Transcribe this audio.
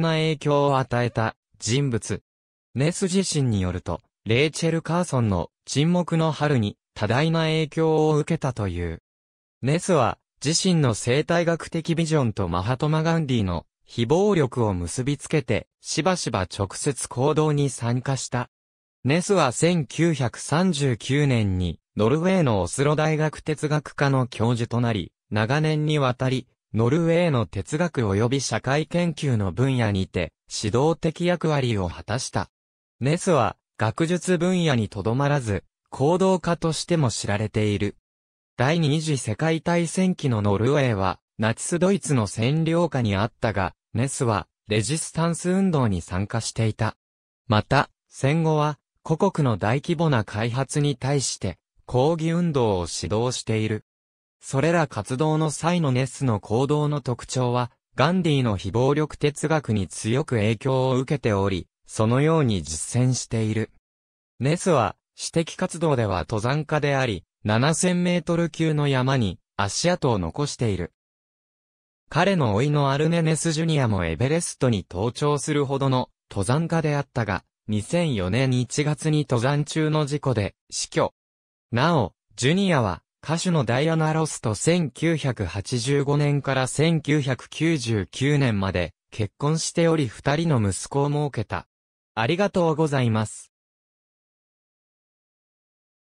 な影響を与えた人物。ネス自身によると、レイチェル・カーソンの沈黙の春に多大な影響を受けたという。ネスは自身の生態学的ビジョンとマハトマ・ガンディの非暴力を結びつけて、しばしば直接行動に参加した。ネスは1939年にノルウェーのオスロ大学哲学科の教授となり、長年にわたりノルウェーの哲学及び社会研究の分野にて、指導的役割を果たした。ネスは、学術分野にとどまらず、行動家としても知られている。第二次世界大戦期のノルウェーは、ナチスドイツの占領下にあったが、ネスは、レジスタンス運動に参加していた。また、戦後は、個国の大規模な開発に対して、抗議運動を指導している。それら活動の際のネスの行動の特徴は、ガンディの非暴力哲学に強く影響を受けており、そのように実践している。ネスは、私的活動では登山家であり、7000メートル級の山に足跡を残している。彼の甥のアルネネスジュニアもエベレストに登頂するほどの登山家であったが、2004年1月に登山中の事故で死去。なお、ジュニアは歌手のダイアナ・ロスと1985年から1999年まで結婚しており二人の息子を設けた。ありがとうございます。